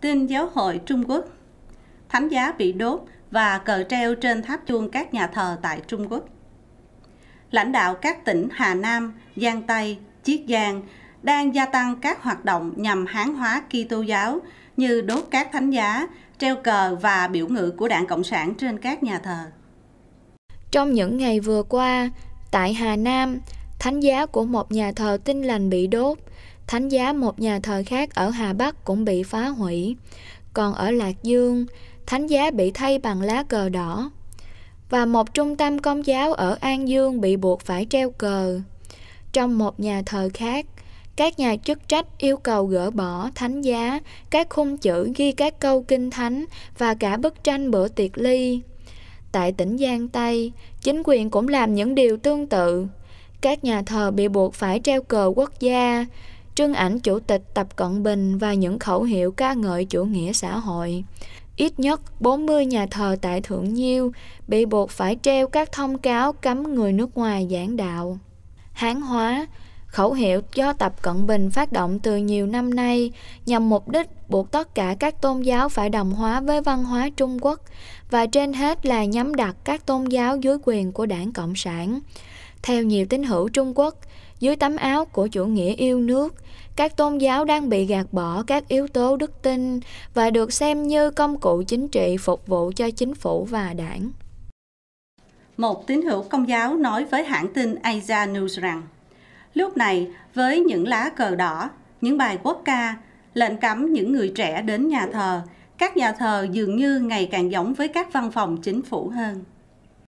Tin Giáo hội Trung Quốc Thánh giá bị đốt và cờ treo trên tháp chuông các nhà thờ tại Trung Quốc. Lãnh đạo các tỉnh Hà Nam, Giang Tây, Chiết Giang đang gia tăng các hoạt động nhằm hán hóa Kitô giáo như đốt các thánh giá, treo cờ và biểu ngữ của đảng Cộng sản trên các nhà thờ. Trong những ngày vừa qua, tại Hà Nam, thánh giá của một nhà thờ tinh lành bị đốt – Thánh giá một nhà thờ khác ở Hà Bắc cũng bị phá hủy. Còn ở Lạc Dương, thánh giá bị thay bằng lá cờ đỏ. Và một trung tâm công giáo ở An Dương bị buộc phải treo cờ. Trong một nhà thờ khác, các nhà chức trách yêu cầu gỡ bỏ thánh giá, các khung chữ ghi các câu kinh thánh và cả bức tranh bữa tiệc ly. Tại tỉnh Giang Tây, chính quyền cũng làm những điều tương tự. Các nhà thờ bị buộc phải treo cờ quốc gia, trưng ảnh chủ tịch Tập Cận Bình và những khẩu hiệu ca ngợi chủ nghĩa xã hội. Ít nhất 40 nhà thờ tại Thượng Nhiêu bị buộc phải treo các thông cáo cấm người nước ngoài giảng đạo. Hán hóa, khẩu hiệu do Tập Cận Bình phát động từ nhiều năm nay nhằm mục đích buộc tất cả các tôn giáo phải đồng hóa với văn hóa Trung Quốc và trên hết là nhắm đặt các tôn giáo dưới quyền của đảng Cộng sản. Theo nhiều tín hữu Trung Quốc, dưới tấm áo của chủ nghĩa yêu nước các tôn giáo đang bị gạt bỏ các yếu tố đức tin và được xem như công cụ chính trị phục vụ cho chính phủ và đảng một tín hữu công giáo nói với hãng tin Asia News rằng lúc này với những lá cờ đỏ những bài quốc ca lệnh cấm những người trẻ đến nhà thờ các nhà thờ dường như ngày càng giống với các văn phòng chính phủ hơn